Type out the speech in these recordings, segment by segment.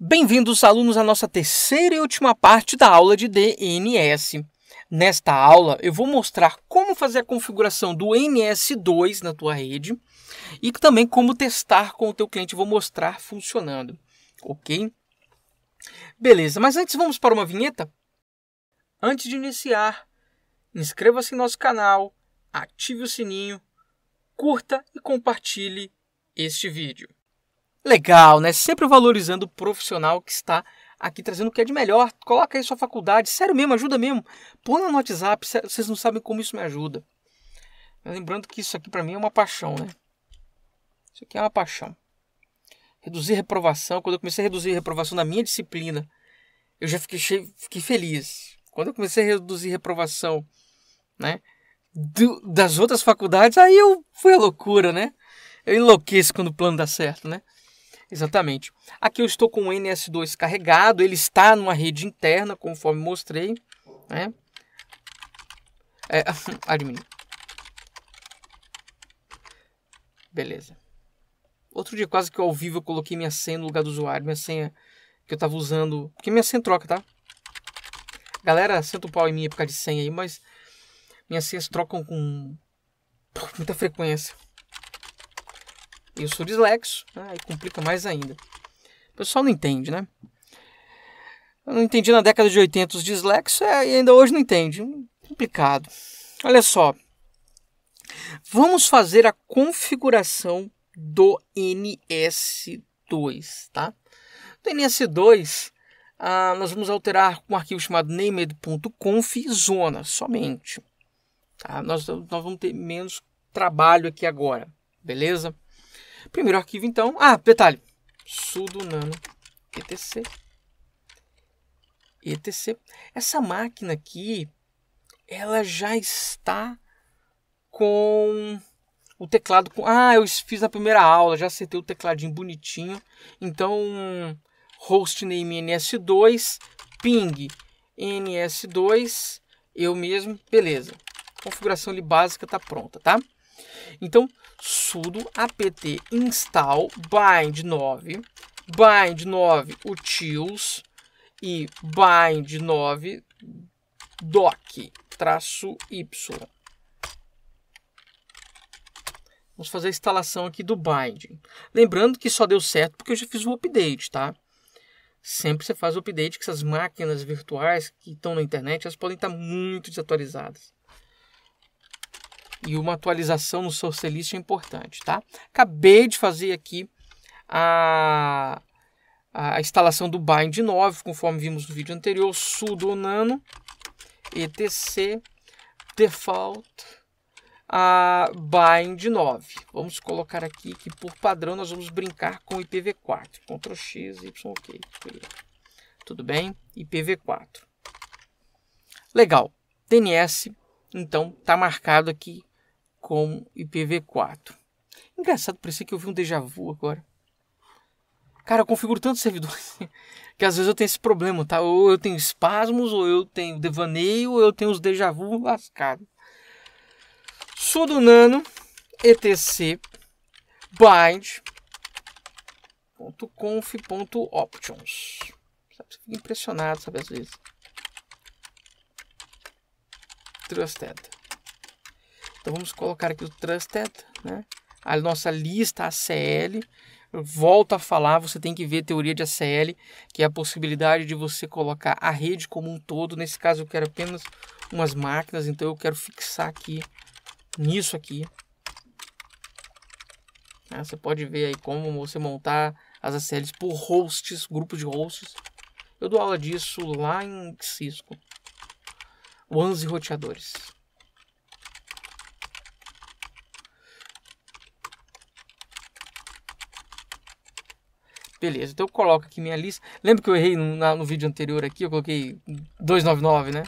Bem-vindos, alunos, à nossa terceira e última parte da aula de DNS. Nesta aula, eu vou mostrar como fazer a configuração do NS2 na tua rede e também como testar com o teu cliente. Vou mostrar funcionando, ok? Beleza, mas antes vamos para uma vinheta? Antes de iniciar, inscreva-se em nosso canal, ative o sininho, curta e compartilhe este vídeo. Legal, né? Sempre valorizando o profissional que está aqui trazendo o que é de melhor. Coloca aí sua faculdade, sério mesmo, ajuda mesmo. Põe no WhatsApp, vocês não sabem como isso me ajuda. Lembrando que isso aqui para mim é uma paixão, né? Isso aqui é uma paixão. Reduzir reprovação, quando eu comecei a reduzir a reprovação na minha disciplina, eu já fiquei, cheio, fiquei feliz. Quando eu comecei a reduzir a reprovação, né? Do, das outras faculdades, aí eu fui a loucura, né? Eu enlouqueço quando o plano dá certo, né? Exatamente. Aqui eu estou com o NS2 carregado, ele está numa rede interna, conforme mostrei. Né? É, admin. Beleza. Outro dia, quase que ao vivo, eu coloquei minha senha no lugar do usuário. Minha senha que eu estava usando. Porque minha senha troca, tá? Galera, senta o pau em mim por causa de senha aí, mas minhas senhas trocam com muita frequência. Eu sou dislexo, e aí né, complica mais ainda. O pessoal não entende, né? Eu não entendi na década de 80 os dislexos é, e ainda hoje não entende. Complicado. Olha só. Vamos fazer a configuração do NS2, tá? Do NS2, ah, nós vamos alterar um arquivo chamado named.conf zona somente. Tá? Nós, nós vamos ter menos trabalho aqui agora, beleza? Primeiro arquivo, então. Ah, detalhe. sudo nano etc. etc. Essa máquina aqui, ela já está com o teclado com... Ah, eu fiz na primeira aula, já acertei o tecladinho bonitinho. Então, hostname ns2, ping ns2, eu mesmo, beleza. Configuração ali básica está pronta, tá? Então, sudo apt install bind 9, bind 9 utils e bind 9 doc traço y. Vamos fazer a instalação aqui do binding. Lembrando que só deu certo porque eu já fiz o update, tá? Sempre você faz o update que essas máquinas virtuais que estão na internet, elas podem estar muito desatualizadas e uma atualização no sorcelício list é importante, tá? Acabei de fazer aqui a, a instalação do bind 9, conforme vimos no vídeo anterior, sudo nano etc default a bind 9. Vamos colocar aqui que por padrão nós vamos brincar com IPv4. Ctrl X, Y, OK. Tudo bem? IPv4. Legal. DNS, então, está marcado aqui com IPv4. Engraçado, parecia que eu vi um déjà vu agora. Cara, eu configuro tanto servidor que às vezes eu tenho esse problema, tá? Ou eu tenho espasmos, ou eu tenho devaneio, ou eu tenho os déjà vu lascados. sudo nano etc bind.conf.options. você fica impressionado, sabe, às vezes. Trusted. Então vamos colocar aqui o Trusted, né? A nossa lista ACL. volto a falar, você tem que ver teoria de ACL, que é a possibilidade de você colocar a rede como um todo. Nesse caso eu quero apenas umas máquinas, então eu quero fixar aqui nisso aqui. Ah, você pode ver aí como você montar as ACLs por hosts, grupos de hosts. Eu dou aula disso lá em Cisco. WANs ANSI roteadores. Beleza, então eu coloco aqui minha lista. Lembra que eu errei no, na, no vídeo anterior aqui? Eu coloquei 299, né?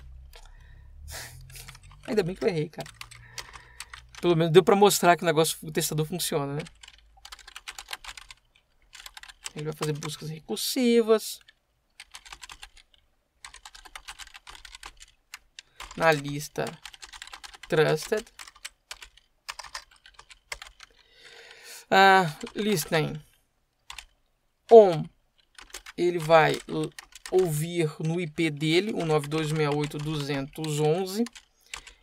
Ainda bem que eu errei, cara. Pelo menos deu pra mostrar que o negócio, o testador funciona, né? Ele vai fazer buscas recursivas. Na lista Trusted. Uh, ah, listening on ele vai uh, ouvir no IP dele, o 9268.211,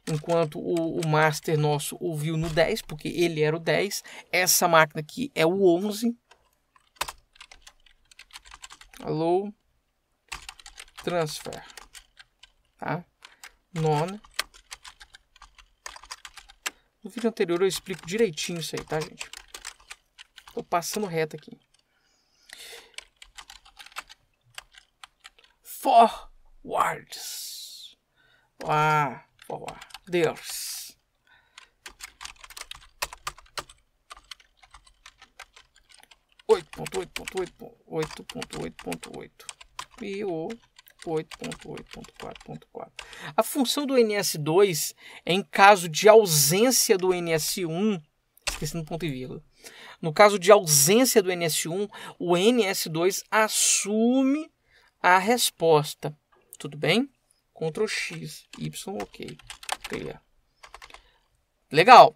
enquanto o, o, master nosso ouviu no 10, porque ele era o 10. Essa máquina aqui é o 11. Alô, transfer, tá? None. No vídeo anterior eu explico direitinho isso aí, tá, gente? Tô passando reto aqui. forwards. Ah, deus, Oito ponto oito ponto oito ponto oito ponto oito e o 8.8.4.4. A função do NS2 é em caso de ausência do NS1, esquecendo ponto e vírgula. No caso de ausência do NS1, o NS2 assume a resposta. Tudo bem? Ctrl X, Y, OK. Legal.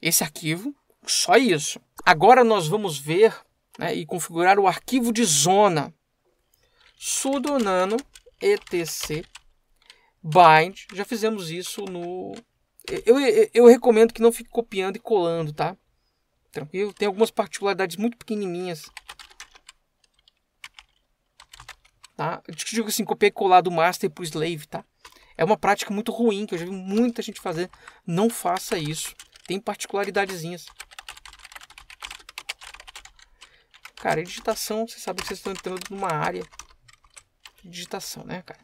Esse arquivo, só isso. Agora nós vamos ver né, e configurar o arquivo de zona. sudo nano etc bind. Já fizemos isso no... Eu, eu, eu recomendo que não fique copiando e colando, tá? Tranquilo? Tem algumas particularidades muito pequenininhas tá? Eu digo assim, e colar do master pro slave, tá? É uma prática muito ruim, que eu já vi muita gente fazer. Não faça isso. Tem particularidadezinhas. Cara, digitação, você sabe que vocês estão entrando numa área de digitação, né, cara?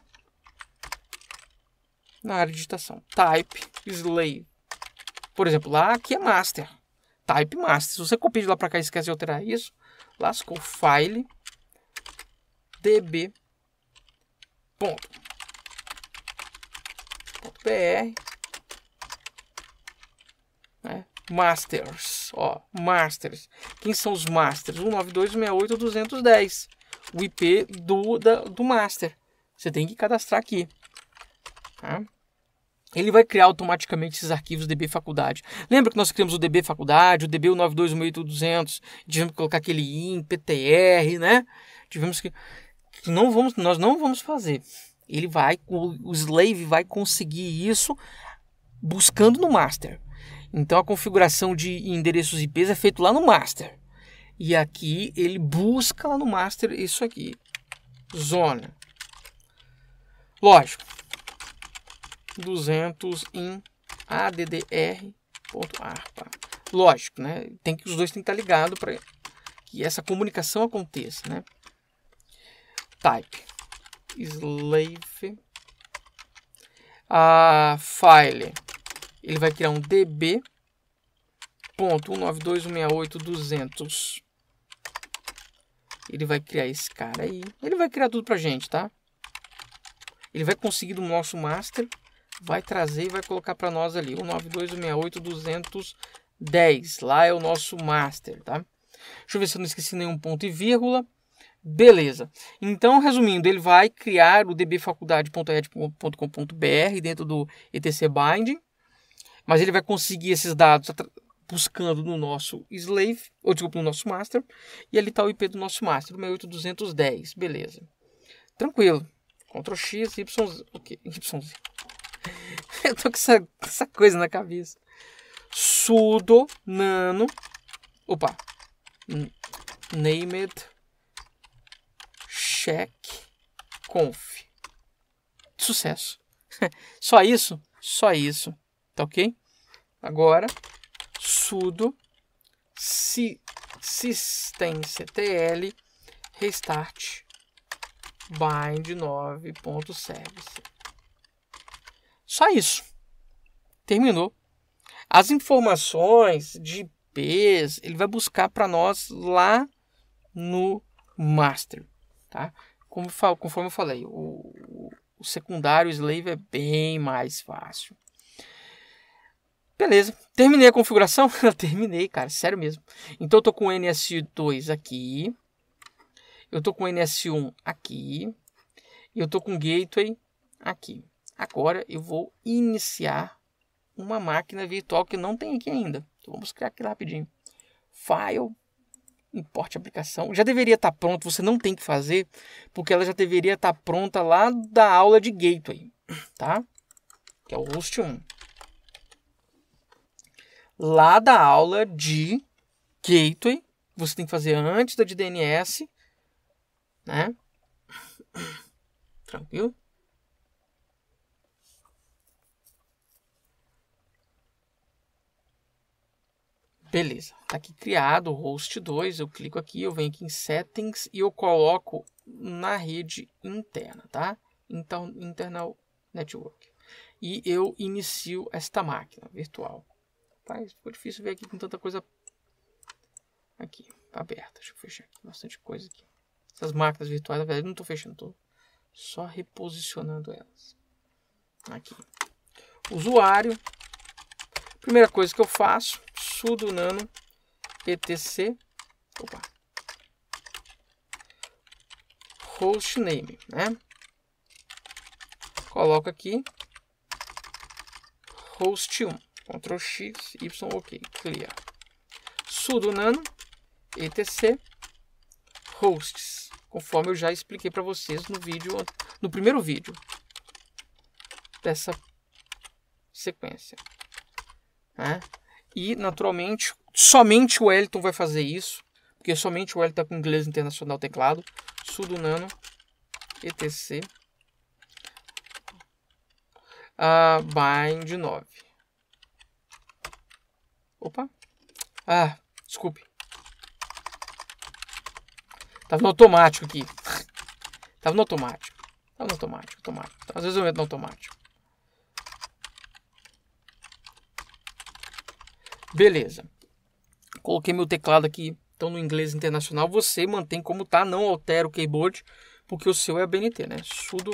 Na área de digitação. Type, slave. Por exemplo, lá aqui é master. Type master. Se você copia de lá para cá e esquece de alterar isso, lascou. File, db ponto, ponto .br né? Masters, ó, Masters. Quem são os Masters? 192.68.210. o IP do, da, do Master. Você tem que cadastrar aqui. Tá? Ele vai criar automaticamente esses arquivos DB Faculdade. Lembra que nós criamos o DB Faculdade, o DB 92.18200, tivemos que colocar aquele IN, PTR, né? Tivemos que não vamos, nós não vamos fazer. Ele vai, o, o slave vai conseguir isso buscando no master. Então a configuração de endereços IPs é feito lá no master. E aqui ele busca lá no master isso aqui. Zona. Lógico. 200 em addr.arpa. Lógico, né? Tem que os dois tem que estar ligado para que essa comunicação aconteça, né? type slave a ah, file ele vai criar um db ponto ele vai criar esse cara aí ele vai criar tudo pra gente tá ele vai conseguir do nosso master vai trazer e vai colocar para nós ali 192.168.210 Lá é o nosso master, tá? Deixa eu ver se eu não esqueci nenhum ponto e vírgula. Beleza. Então, resumindo, ele vai criar o dbfaculdade.ed.com.br dentro do etc binding, mas ele vai conseguir esses dados buscando no nosso slave, ou desculpa, no nosso master, e ali está o IP do nosso master, 68210, beleza. Tranquilo. Ctrl X, Y, okay, Y. Eu tô com essa, essa coisa na cabeça. Sudo nano, opa, named check conf. Sucesso. só isso? Só isso. Tá ok? Agora, sudo si, systemctl restart bind 9.service. Só isso. Terminou. As informações de IPs ele vai buscar para nós lá no master tá? Como, conforme eu falei, o, o secundário Slave é bem mais fácil. Beleza, terminei a configuração? terminei, cara, sério mesmo. Então eu tô com o NS2 aqui, eu tô com o NS1 aqui, e eu tô com o Gateway aqui. Agora eu vou iniciar uma máquina virtual que não tem aqui ainda. Então vamos criar aqui rapidinho. File, importe a aplicação. Já deveria estar tá pronto, você não tem que fazer, porque ela já deveria estar tá pronta lá da aula de gateway, tá? Que é o host 1. Lá da aula de gateway, você tem que fazer antes da de DNS, né? Tranquilo? Beleza, tá aqui criado o host 2, eu clico aqui, eu venho aqui em settings e eu coloco na rede interna, tá? Então, internal network. E eu inicio esta máquina virtual. Tá? Ficou difícil ver aqui com tanta coisa aqui, aberta. Deixa eu fechar aqui, bastante coisa aqui. Essas máquinas virtuais, na verdade, não estou fechando, estou só reposicionando elas. Aqui. Usuário. Primeira coisa que eu faço Sudo Nano etc Opa. Hostname, né? Coloca aqui host1, Ctrl X, Y, OK, clear. Sudo Nano etc hosts, conforme eu já expliquei para vocês no vídeo no primeiro vídeo dessa sequência. Né? E, naturalmente, somente o Wellington vai fazer isso, porque somente o Wellington tá com inglês internacional teclado. Sudo Nano ETC uh, bind 9. Opa. Ah, desculpe. Tava no automático aqui. Tava no automático. Tava no automático, automático. Às vezes eu entro no automático. Beleza. Coloquei meu teclado aqui. Então, no inglês internacional, você mantém como tá, não altera o keyboard, porque o seu é a BNT, né? Sudo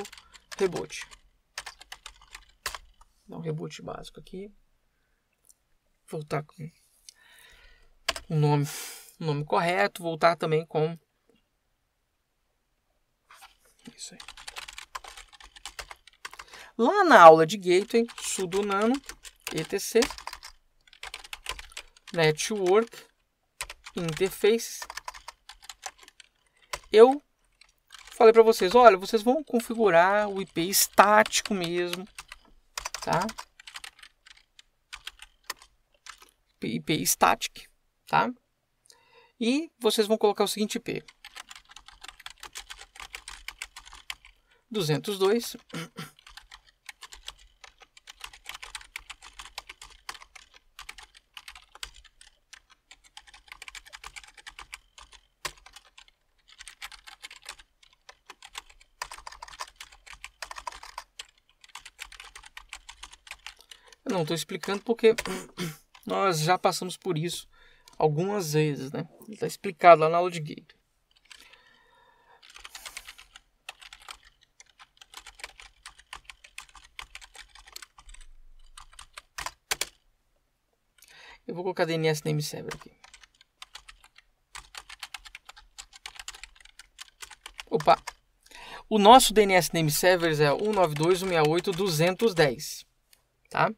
reboot. Dá um reboot básico aqui. Voltar com o nome, o nome correto. Voltar também com... Isso aí. Lá na aula de Gateway, sudo nano, etc network interfaces. Eu falei para vocês, olha, vocês vão configurar o IP estático mesmo, tá? IP static, tá? E vocês vão colocar o seguinte IP. 202 não, estou explicando porque nós já passamos por isso algumas vezes, né? Está explicado lá na aula de Gate. Eu vou colocar DNS name server aqui. Opa! O nosso DNS name servers é 192.168.210, tá?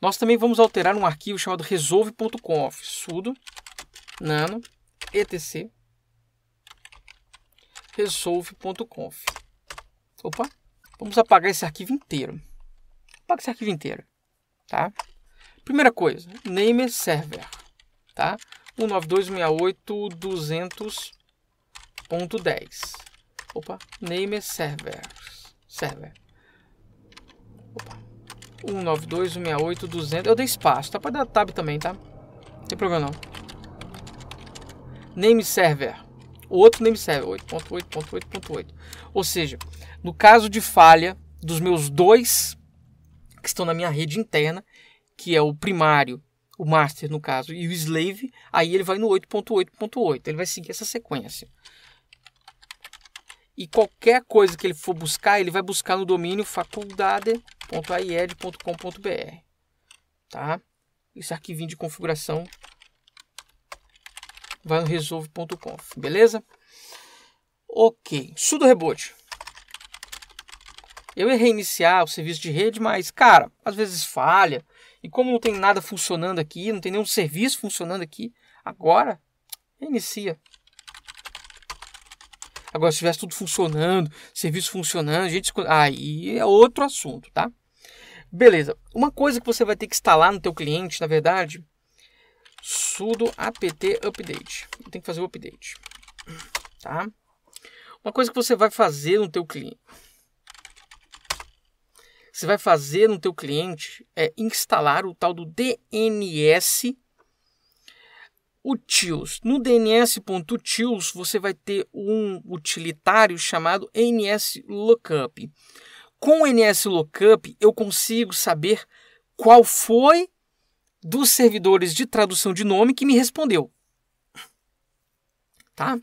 Nós também vamos alterar um arquivo chamado resolve.conf, sudo nano etc resolve.conf. Opa, vamos apagar esse arquivo inteiro. Apaga esse arquivo inteiro, tá? Primeira coisa, name server, tá? 192.68.200.10. Opa, name server server. 192, 168, 200. Eu dei espaço, tá? Pode dar tab também, tá? Não tem problema não. Name server. O outro name server, 8.8.8.8. Ou seja, no caso de falha dos meus dois que estão na minha rede interna, que é o primário, o master no caso, e o slave, aí ele vai no 8.8.8. Ele vai seguir essa sequência e qualquer coisa que ele for buscar, ele vai buscar no domínio faculdade .ied.com.br, tá? Esse arquivinho de configuração vai no resolve.conf, beleza? Ok, sudo reboot. Eu ia reiniciar o serviço de rede, mas, cara, às vezes falha. E como não tem nada funcionando aqui, não tem nenhum serviço funcionando aqui, agora, reinicia. Agora, se tivesse tudo funcionando, serviço funcionando, gente. Aí é outro assunto, tá? Beleza. Uma coisa que você vai ter que instalar no teu cliente, na verdade, sudo apt update. Tem que fazer o update, tá? Uma coisa que você vai fazer no teu cliente, você vai fazer no teu cliente é instalar o tal do DNS utils. No DNS.utils você vai ter um utilitário chamado NS Lookup. Com o NS Lookup, eu consigo saber qual foi dos servidores de tradução de nome que me respondeu. Tá?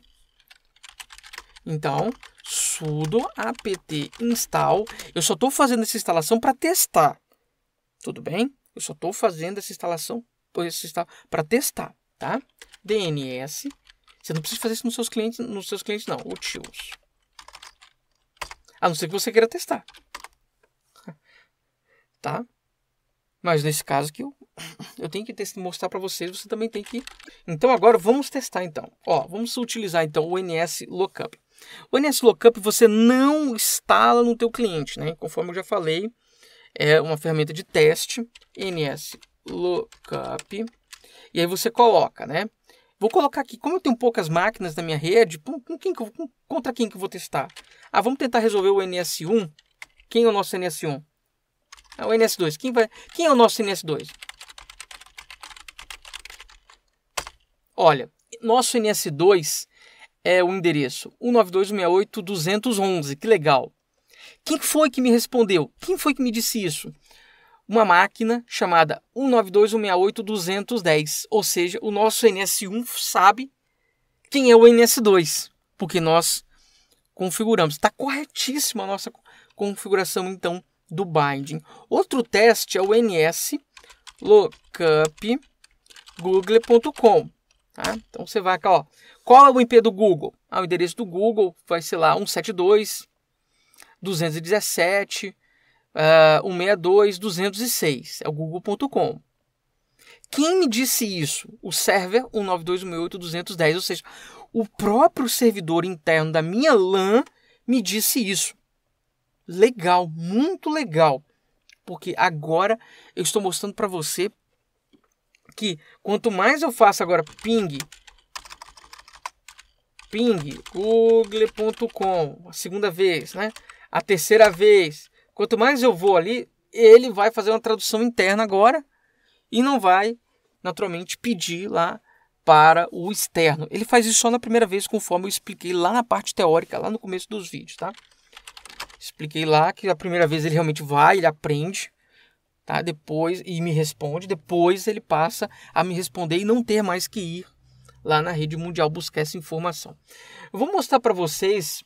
Então, sudo apt install. Eu só estou fazendo essa instalação para testar. Tudo bem? Eu só estou fazendo essa instalação para testar, tá? DNS. Você não precisa fazer isso nos seus clientes, nos seus clientes não, úteis. A não ser que você queira testar tá? Mas nesse caso que eu, eu tenho que mostrar para vocês, você também tem que... Então agora vamos testar então. Ó, vamos utilizar então o NS Lookup. O NS Lookup você não instala no teu cliente, né? Conforme eu já falei, é uma ferramenta de teste, NS Lookup. E aí você coloca, né? Vou colocar aqui, como eu tenho poucas máquinas na minha rede, com quem, com, contra quem que eu vou testar? Ah, vamos tentar resolver o NS1. Quem é o nosso NS1? É o NS2. Quem, vai, quem é o nosso NS2? Olha, nosso NS2 é o endereço 192.168.211. Que legal. Quem foi que me respondeu? Quem foi que me disse isso? Uma máquina chamada 192.168.210. Ou seja, o nosso NS1 sabe quem é o NS2, porque nós configuramos. Está corretíssima a nossa configuração, então, do binding. Outro teste é o lookup google.com. Tá? Então você vai cá, ó. Qual é o IP do Google? Ah, o endereço do Google vai ser lá 172 217 uh, 162 206. É o google.com. Quem me disse isso? O server 192.168.210, ou seja, o próprio servidor interno da minha LAN me disse isso legal, muito legal, porque agora eu estou mostrando para você que quanto mais eu faço agora ping ping google.com, a segunda vez, né? A terceira vez, quanto mais eu vou ali, ele vai fazer uma tradução interna agora e não vai naturalmente pedir lá para o externo. Ele faz isso só na primeira vez, conforme eu expliquei lá na parte teórica, lá no começo dos vídeos, tá? Expliquei lá que a primeira vez ele realmente vai, ele aprende, tá? Depois e me responde, depois ele passa a me responder e não ter mais que ir lá na rede mundial buscar essa informação. Eu vou mostrar para vocês,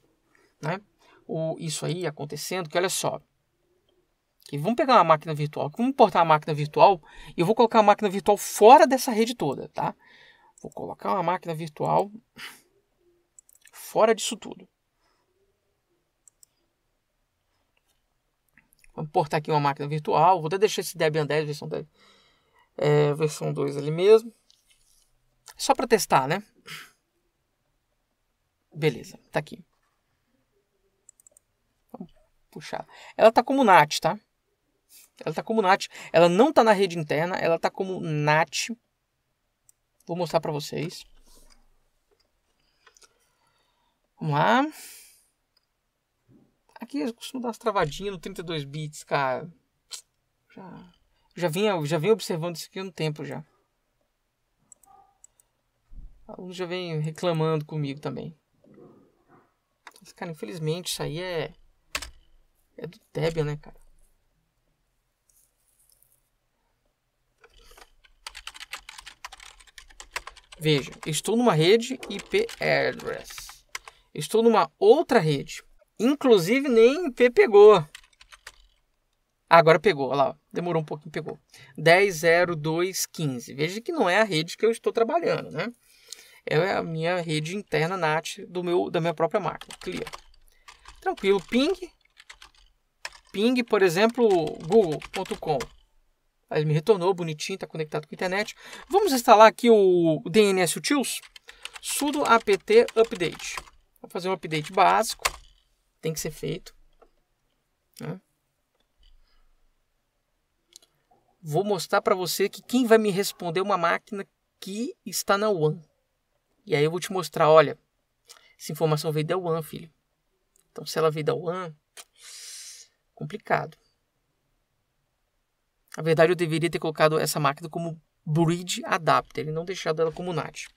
né, o isso aí acontecendo, que olha só. Que vamos pegar uma máquina virtual, vamos importar a máquina virtual e eu vou colocar a máquina virtual fora dessa rede toda, tá? Vou colocar uma máquina virtual fora disso tudo. Vou portar aqui uma máquina virtual. Vou até deixar esse Debian 10, versão 10. É, versão 2 ali mesmo. Só para testar, né? Beleza, tá aqui. Vamos puxar. Ela tá como NAT, tá? Ela tá como NAT. Ela não tá na rede interna, ela tá como NAT. Vou mostrar para vocês. Vamos lá. Aqui eles costumam dar umas travadinhas no 32 bits, cara. Já, já, vinha, já vinha observando isso aqui há um tempo já. Alguns já vem reclamando comigo também. Mas, cara, infelizmente isso aí é. É do Debian, né, cara? Veja, estou numa rede IP address. Estou numa outra rede Inclusive nem P pegou. Agora pegou, olha lá, demorou um pouquinho, pegou. 100215. Veja que não é a rede que eu estou trabalhando, né? É a minha rede interna NAT do meu, da minha própria máquina. Clear. Tranquilo, ping. Ping, por exemplo, google.com. Ele me retornou, bonitinho, está conectado com a internet. Vamos instalar aqui o DNS Utils. sudo apt update. Vou fazer um update básico tem que ser feito. Né? Vou mostrar para você que quem vai me responder é uma máquina que está na WAN. E aí eu vou te mostrar, olha, essa informação veio da WAN, filho. Então se ela veio da WAN, complicado. Na verdade, eu deveria ter colocado essa máquina como bridge adapter e não deixado ela como NAT.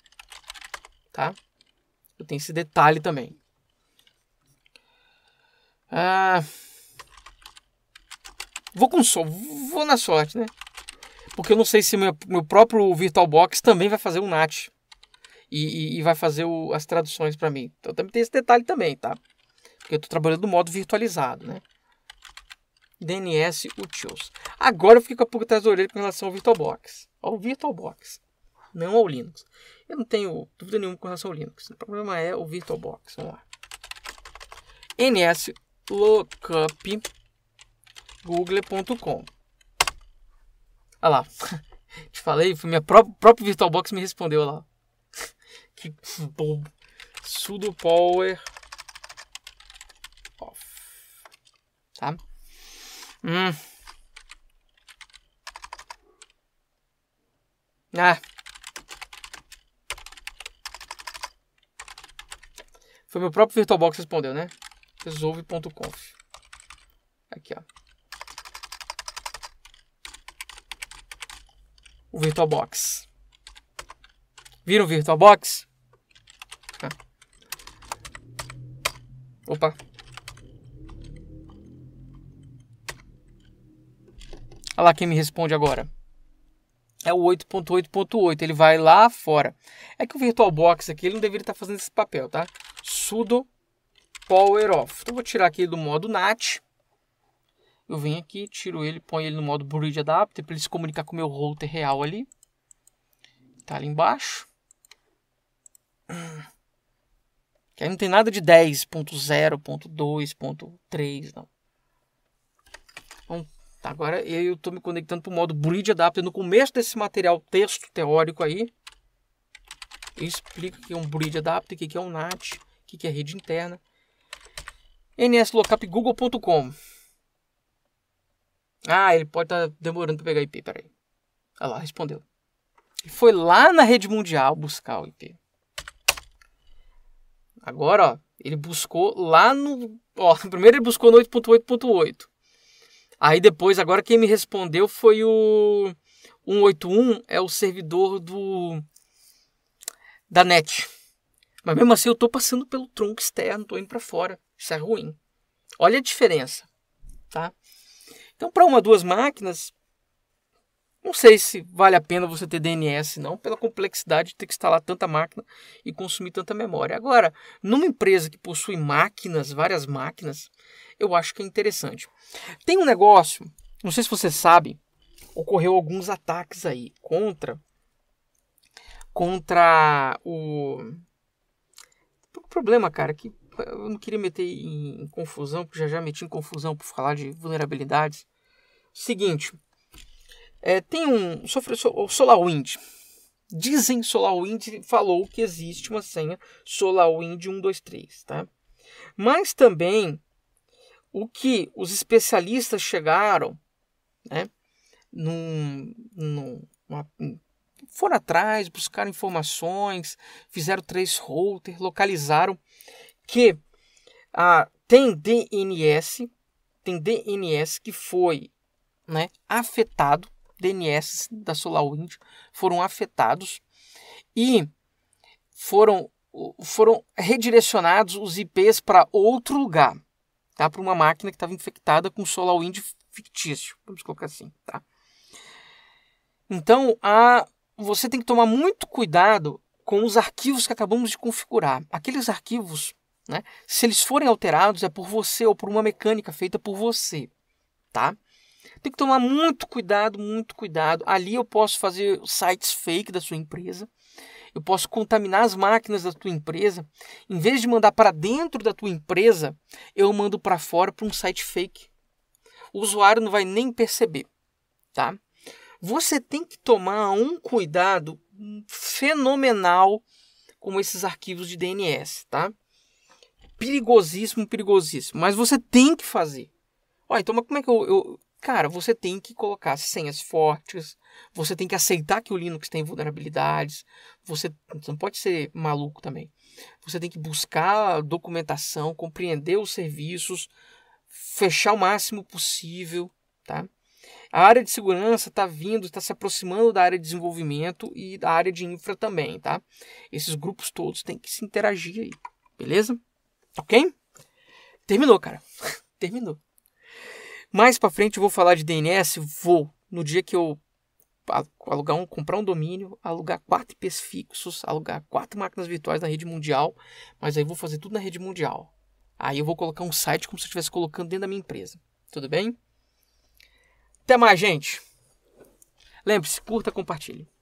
Tá? Eu tenho esse detalhe também. Ah, vou com só vou na sorte, né? Porque eu não sei se meu, meu próprio VirtualBox também vai fazer o NAT. E, e, e vai fazer o, as traduções para mim. Então também tem esse detalhe também, tá? Porque eu estou trabalhando no modo virtualizado, né? DNS Utils. Agora eu fico com a pulga atrás da orelha com relação ao VirtualBox. Ao VirtualBox, não ao Linux. Eu não tenho dúvida nenhuma com relação ao Linux. O problema é o VirtualBox. Vamos lá. NS lookup google.com. Olha lá. Te falei, foi minha própria, própria VirtualBox me respondeu lá. que bobo. Sudo power off. Tá? Hum. Ah. Foi meu próprio VirtualBox que respondeu, né? resolve.conf. Aqui, ó. O VirtualBox. Viram o VirtualBox? Ah. Tá. Opa. Olha lá quem me responde agora. É o 8.8.8. Ele vai lá fora. É que o VirtualBox aqui ele não deveria estar tá fazendo esse papel, tá? Sudo power off. Então, vou tirar aqui do modo NAT. Eu venho aqui, tiro ele, ponho ele no modo Bridge Adapter para ele se comunicar com o meu router real ali. Tá ali embaixo. Que aí não tem nada de 10.0.2.3, não. Então, tá, agora eu estou me conectando para o modo Bridge Adapter. No começo desse material texto teórico aí, eu explico o que é um Bridge Adapter, o que é um NAT, o que é rede interna nslockup.google.com. Ah, ele pode estar tá demorando para pegar IP, peraí. Olha lá, respondeu. Ele foi lá na rede mundial buscar o IP. Agora, ó, ele buscou lá no. Ó, primeiro ele buscou no 8.8.8. Aí depois, agora quem me respondeu foi o 181, é o servidor do da net. Mas mesmo assim eu tô passando pelo tronco externo, tô indo para fora. Isso é ruim. Olha a diferença, tá? Então, para uma, duas máquinas, não sei se vale a pena você ter DNS, não, pela complexidade de ter que instalar tanta máquina e consumir tanta memória. Agora, numa empresa que possui máquinas, várias máquinas, eu acho que é interessante. Tem um negócio, não sei se você sabe, ocorreu alguns ataques aí contra contra o, o problema, cara, que eu não queria meter em, em confusão, porque já já meti em confusão por falar de vulnerabilidades. Seguinte, é, tem um sofre, o SolarWind. Dizem SolarWind falou que existe uma senha SolarWind123, tá? Mas também o que os especialistas chegaram, né? Num, num, uma, foram atrás, buscaram informações, fizeram três routers, localizaram que ah, tem DNS, tem DNS que foi né, afetado, DNS da SolarWind foram afetados e foram, foram redirecionados os IPs para outro lugar, tá? para uma máquina que estava infectada com SolarWind fictício, vamos colocar assim. Tá? Então, a, você tem que tomar muito cuidado com os arquivos que acabamos de configurar. Aqueles arquivos né? Se eles forem alterados, é por você ou por uma mecânica feita por você. Tá? Tem que tomar muito cuidado, muito cuidado. Ali eu posso fazer sites fake da sua empresa. Eu posso contaminar as máquinas da tua empresa. Em vez de mandar para dentro da tua empresa, eu mando para fora para um site fake. O usuário não vai nem perceber, tá? Você tem que tomar um cuidado fenomenal com esses arquivos de DNS, tá? perigosíssimo, perigosíssimo. Mas você tem que fazer. Olha, então, mas como é que eu, eu. Cara, você tem que colocar senhas fortes, você tem que aceitar que o Linux tem vulnerabilidades, você não pode ser maluco também. Você tem que buscar documentação, compreender os serviços, fechar o máximo possível, tá? A área de segurança está vindo, está se aproximando da área de desenvolvimento e da área de infra também, tá? Esses grupos todos têm que se interagir aí, beleza? Ok? Terminou, cara. Terminou. Mais para frente eu vou falar de DNS, vou. No dia que eu alugar um, comprar um domínio, alugar quatro IPs fixos, alugar quatro máquinas virtuais na rede mundial, mas aí vou fazer tudo na rede mundial. Aí eu vou colocar um site como se eu estivesse colocando dentro da minha empresa. Tudo bem? Até mais, gente. Lembre-se, curta, compartilhe.